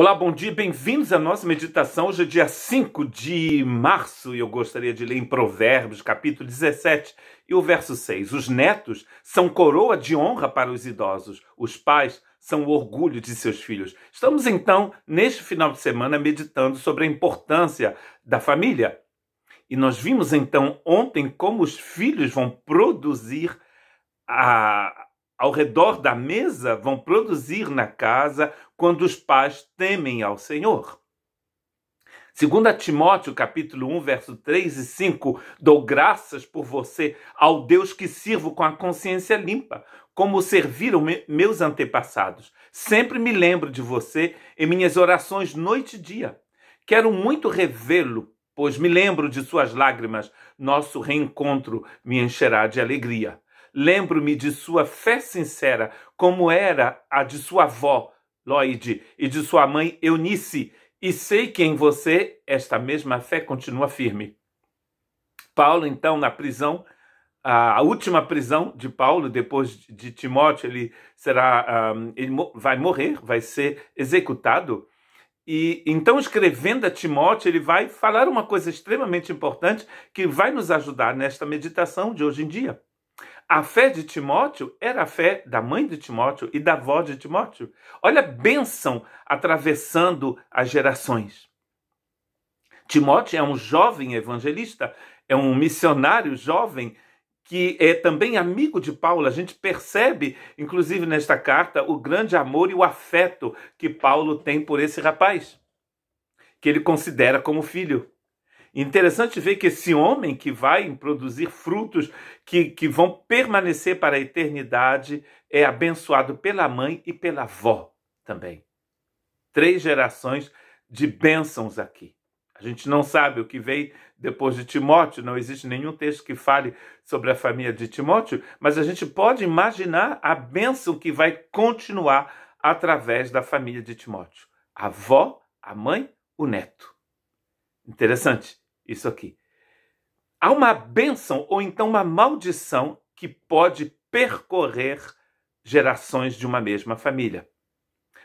Olá, bom dia, bem-vindos à nossa meditação. Hoje é dia 5 de março e eu gostaria de ler em Provérbios, capítulo 17 e o verso 6. Os netos são coroa de honra para os idosos, os pais são o orgulho de seus filhos. Estamos então, neste final de semana, meditando sobre a importância da família. E nós vimos então ontem como os filhos vão produzir a, ao redor da mesa vão produzir na casa quando os pais temem ao Senhor. Segundo Timóteo, capítulo 1, verso 3 e 5, dou graças por você ao Deus que sirvo com a consciência limpa, como serviram meus antepassados. Sempre me lembro de você em minhas orações noite e dia. Quero muito revê-lo, pois me lembro de suas lágrimas. Nosso reencontro me encherá de alegria. Lembro-me de sua fé sincera, como era a de sua avó, Lloyd, e de sua mãe, Eunice, e sei que em você esta mesma fé continua firme. Paulo, então, na prisão, a última prisão de Paulo, depois de Timóteo, ele, será, ele vai morrer, vai ser executado. E então, escrevendo a Timóteo, ele vai falar uma coisa extremamente importante que vai nos ajudar nesta meditação de hoje em dia. A fé de Timóteo era a fé da mãe de Timóteo e da avó de Timóteo. Olha a bênção atravessando as gerações. Timóteo é um jovem evangelista, é um missionário jovem que é também amigo de Paulo. A gente percebe, inclusive nesta carta, o grande amor e o afeto que Paulo tem por esse rapaz, que ele considera como filho. Interessante ver que esse homem que vai produzir frutos que, que vão permanecer para a eternidade é abençoado pela mãe e pela avó também. Três gerações de bênçãos aqui. A gente não sabe o que veio depois de Timóteo, não existe nenhum texto que fale sobre a família de Timóteo, mas a gente pode imaginar a bênção que vai continuar através da família de Timóteo: a avó, a mãe, o neto. Interessante isso aqui. Há uma bênção ou então uma maldição que pode percorrer gerações de uma mesma família.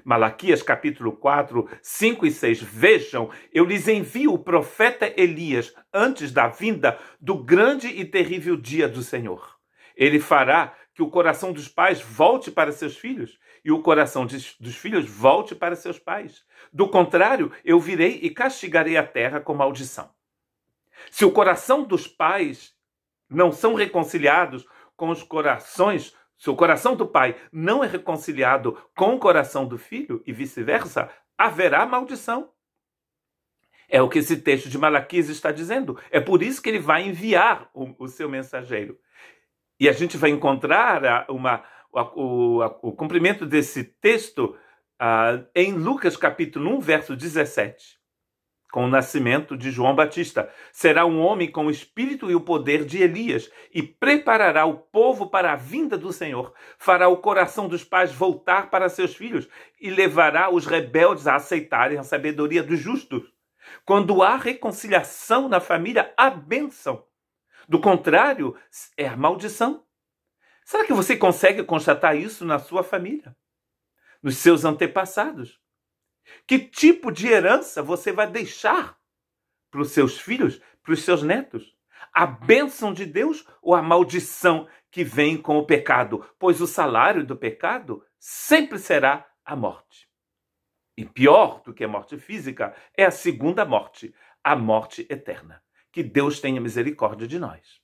Malaquias capítulo 4, 5 e 6. Vejam, eu lhes envio o profeta Elias antes da vinda do grande e terrível dia do Senhor. Ele fará que o coração dos pais volte para seus filhos e o coração de, dos filhos volte para seus pais. Do contrário, eu virei e castigarei a terra com maldição. Se o coração dos pais não são reconciliados com os corações, se o coração do pai não é reconciliado com o coração do filho e vice-versa, haverá maldição. É o que esse texto de Malaquias está dizendo. É por isso que ele vai enviar o, o seu mensageiro. E a gente vai encontrar uma, o, o, o cumprimento desse texto ah, em Lucas capítulo 1, verso 17, com o nascimento de João Batista. Será um homem com o espírito e o poder de Elias e preparará o povo para a vinda do Senhor. Fará o coração dos pais voltar para seus filhos e levará os rebeldes a aceitarem a sabedoria dos justos. Quando há reconciliação na família, há bênção. Do contrário, é a maldição. Será que você consegue constatar isso na sua família? Nos seus antepassados? Que tipo de herança você vai deixar para os seus filhos, para os seus netos? A bênção de Deus ou a maldição que vem com o pecado? Pois o salário do pecado sempre será a morte. E pior do que a morte física é a segunda morte, a morte eterna. Que Deus tenha misericórdia de nós.